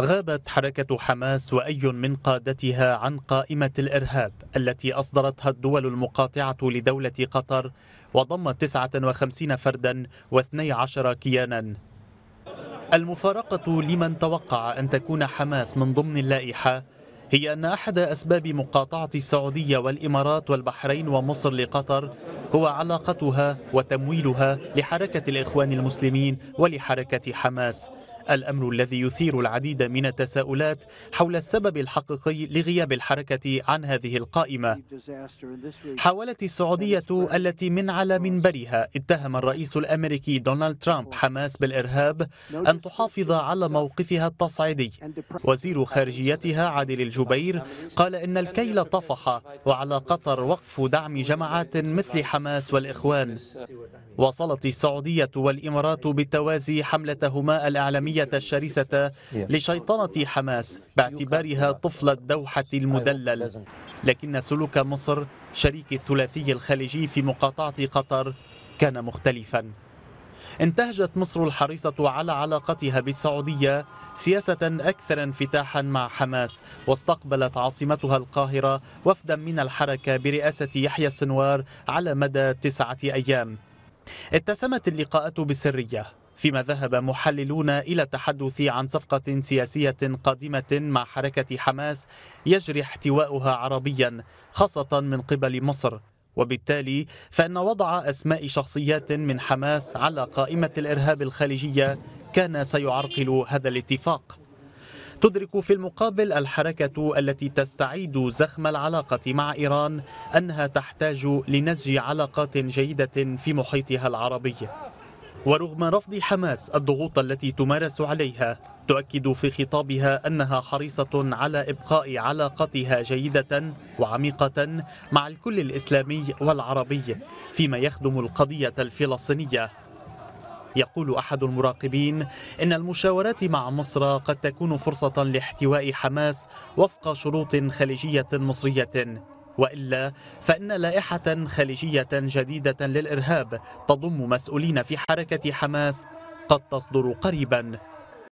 غابت حركة حماس وأي من قادتها عن قائمة الإرهاب التي أصدرتها الدول المقاطعة لدولة قطر وضمت 59 فردا و12 كيانا المفارقة لمن توقع أن تكون حماس من ضمن اللائحة هي أن أحد أسباب مقاطعة السعودية والإمارات والبحرين ومصر لقطر هو علاقتها وتمويلها لحركة الإخوان المسلمين ولحركة حماس الأمر الذي يثير العديد من التساؤلات حول السبب الحقيقي لغياب الحركة عن هذه القائمة حاولت السعودية التي من على منبرها اتهم الرئيس الأمريكي دونالد ترامب حماس بالإرهاب أن تحافظ على موقفها التصعيدي وزير خارجيتها عادل الجبير قال إن الكيل طفح وعلى قطر وقف دعم جماعات مثل حماس والإخوان واصلت السعودية والإمارات بالتوازي حملتهما الإعلامية العملية الشرسة لشيطنة حماس باعتبارها طفل الدوحة المدلل لكن سلوك مصر شريك الثلاثي الخليجي في مقاطعة قطر كان مختلفا انتهجت مصر الحريصة على علاقتها بالسعودية سياسة أكثر انفتاحا مع حماس واستقبلت عاصمتها القاهرة وفدا من الحركة برئاسة يحيى السنوار على مدى تسعة أيام اتسمت اللقاءات بالسرية فيما ذهب محللون إلى التحدث عن صفقة سياسية قادمة مع حركة حماس يجري احتواؤها عربيا خاصة من قبل مصر وبالتالي فإن وضع أسماء شخصيات من حماس على قائمة الإرهاب الخليجية كان سيعرقل هذا الاتفاق تدرك في المقابل الحركة التي تستعيد زخم العلاقة مع إيران أنها تحتاج لنسج علاقات جيدة في محيطها العربي ورغم رفض حماس الضغوط التي تمارس عليها تؤكد في خطابها أنها حريصة على إبقاء علاقتها جيدة وعميقة مع الكل الإسلامي والعربي فيما يخدم القضية الفلسطينية يقول أحد المراقبين إن المشاورات مع مصر قد تكون فرصة لاحتواء حماس وفق شروط خليجية مصرية والا فان لائحه خليجيه جديده للارهاب تضم مسؤولين في حركه حماس قد تصدر قريبا